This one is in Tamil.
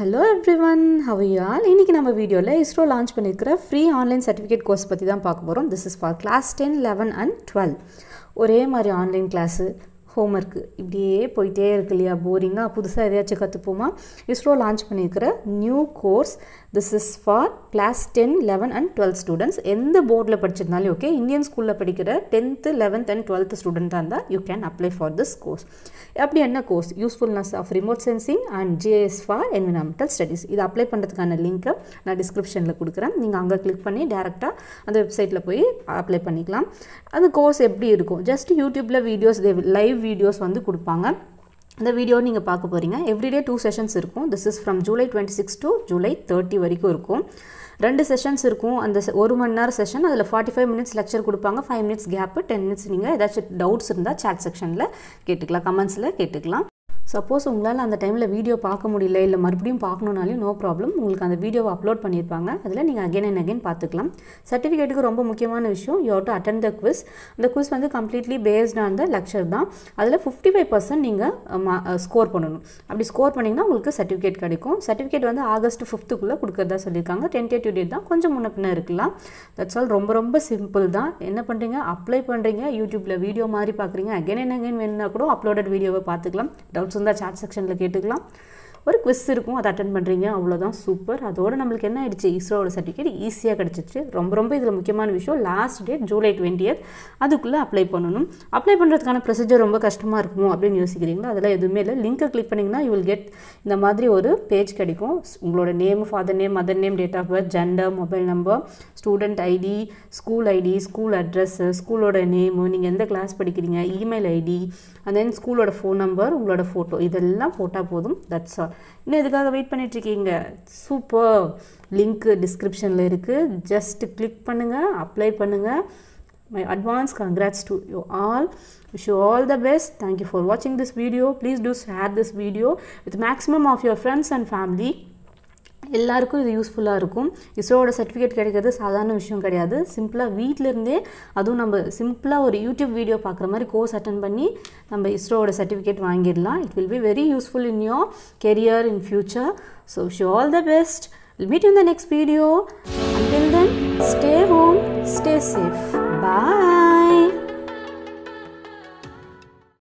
hello everyone how you all இன்றைக்கி நம்ம வீடியோவில் இஸ்ரோ லான்ச் பண்ணியிருக்கிற ஃப்ரீ ஆன்லைன் சர்டிஃபிகேட் கோர்ஸ் பற்றி தான் பார்க்க போகிறோம் this is for class ten eleven and twelve ஒரே மாதிரி ஆன்லைன் கிளாஸு ஹோம் ஒர்க்கு இப்படியே போயிட்டே இருக்கு இல்லையா போரிங்காக புதுசாக எதையாச்சும் கற்றுப்போமா இஸ்ரோ லான்ச் பண்ணியிருக்கிற new course this is for class ten eleven and twelfth students எந்த போர்டில் படிச்சிருந்தாலும் ஓகே இந்தியன் ஸ்கூலில் படிக்கிற டென்த்து லெவன்த் அண்ட் டுவெல்த் ஸ்டூடெண்ட்டாக இருந்தால் you can apply for this course அப்படி என்ன course usefulness of remote sensing and GS for environmental studies இது அப்ளை பண்ணுறதுக்கான லிங்க்கை நான் டிஸ்கிரிப்ஷனில் கொடுக்குறேன் நீங்கள் அங்கே கிளிக் பண்ணி டேரெக்டாக அந்த வெப்சைட்டில் போய் அப்ளை பண்ணிக்கலாம் அந்த கோர்ஸ் எப்படி இருக்கும் ஜஸ்ட் யூடியூப்பில் வீடியோஸ் லைவ் வீடியோஸ் வந்து கொடுப்பாங்க இந்த வீடியோ நீங்கள் பார்க்க போகிறீங்க எவ்ரிடே டூ செஷன்ஸ் இருக்கும் this is from July twenty six to July thirty வரைக்கும் இருக்கும் ரெண்டு செஷன்ஸ் இருக்கும் அந்த ஒரு மணி நேரம் செஷன் அதில் ஃபார்ட்டி ஃபைவ் மினிட்ஸ் லெக்சர் கொடுப்பாங்க five minutes gap ten minutes நீங்கள் ஏதாச்சும் டவுட்ஸ் இருந்தால் சேட் செக்ஷனில் கேட்டுக்கலாம் கமெண்ட்ஸில் கேட்டுக்கலாம் சப்போஸ் உங்களால் அந்த டைமில் வீடியோ பார்க்க முடியல இல்லை மறுபடியும் பார்க்கணுனாலையும் நோ ப்ராப்ளம் உங்களுக்கு அந்த வீடியோவை அப்லோட் பண்ணியிருப்பாங்க அதில் நீங்கள் அகைன் அண்ட் அகைன் பார்த்துக்கலாம் சர்டிஃபிகேட்டுக்கு ரொம்ப முக்கியமான விஷயம் you to attend the quiz அந்த குவிஸ் வந்து completely based on the lecture தான் அதில் ஃபிஃப்டி ஃபைவ் பர்சன்ட் நீங்கள் ஸ்கோர் பண்ணணும் அப்படி ஸ்கோர் பண்ணிங்கன்னா உங்களுக்கு சர்டிஃபிகேட் கிடைக்கும் சர்டிஃபிகேட் வந்து ஆகஸ்ட் ஃபிஃப்த்துக்குள்ளே கொடுக்குறதா சொல்லியிருக்காங்க டென்டேட்டிவ் டேட் தான் கொஞ்சம் முன்ன பின்ன இருக்கலாம் தட்ஸ் ஆல் ரொம்ப ரொம்ப சிம்பிள் தான் என்ன பண்ணுறீங்க அப்ளை பண்ணுறீங்க யூடியூப்பில் வீடியோ மாதிரி பார்க்குறீங்க அகைன் அண்ட் அகைன் வேணுன்னா கூட அப்லோடட் வீடியோவை பார்த்துக்கலாம் டவுட்ஸ் கொஸ்டின்ஸ் வந்து சாட் செக்ஷனில் கேட்டுக்கலாம் ஒரு குவிஸ் இருக்கும் அதை அட்டன் பண்ணுறீங்க அவ்வளோதான் சூப்பர் அதோடு நம்மளுக்கு என்ன ஆயிடுச்சு இஸ்ரோட சர்டிஃபிகேட் ஈஸியாக கிடச்சிச்சு ரொம்ப ரொம்ப இதில் முக்கியமான விஷயம் லாஸ்ட் டேட் ஜூலை டுவெண்ட்டியத் அதுக்குள்ளே அப்ளை பண்ணணும் அப்ளை பண்ணுறதுக்கான ப்ரொசீஜர் ரொம்ப கஷ்டமாக இருக்கும் அப்படின்னு யோசிக்கிறீங்களா அதெல்லாம் எதுவுமே இல்லை லிங்க்கை கிளிக் பண்ணிங்கன்னா யூ வில் கெட் இந்த மாதிரி ஒரு பேஜ் கிடைக்கும் உங்களோட name father name mother name date of birth gender mobile number student ID school ID school address ஸ்கூலோட நேமு நீங்கள் எந்த கிளாஸ் படிக்கிறீங்க இமெயில் ஐடி அண்ட் தென் ஸ்கூலோட ஃபோன் நம்பர் உங்களோட ஃபோட்டோ இதெல்லாம் போட்டால் போதும் தட்ஸ் ஆல் இன்னும் எதுக்காக வெயிட் பண்ணிட்டுருக்கீங்க சூப்பர் லிங்க்கு டிஸ்கிரிப்ஷனில் இருக்குது ஜஸ்ட்டு கிளிக் பண்ணுங்கள் அப்ளை பண்ணுங்கள் my advance congrats to you all wish you all the best thank you for வாட்சிங் this video please do share this video with maximum of your friends and family எல்லாருக்கும் இது யூஸ்ஃபுல்லாக இருக்கும் இஸ்ரோவோட சர்டிஃபிகேட் கிடைக்கிறது சாதாரண விஷயம் கிடையாது சிம்பிளாக வீட்டிலேருந்தே அதுவும் நம்ம சிம்பிளாக ஒரு யூடியூப் வீடியோ பார்க்குற மாதிரி கோர்ஸ் அட்டன் பண்ணி நம்ம இஸ்ரோவோட சர்டிஃபிகேட் வாங்கிடலாம் it will be very useful in your career in future so sure all the best will meet in the next video until then stay home stay safe bye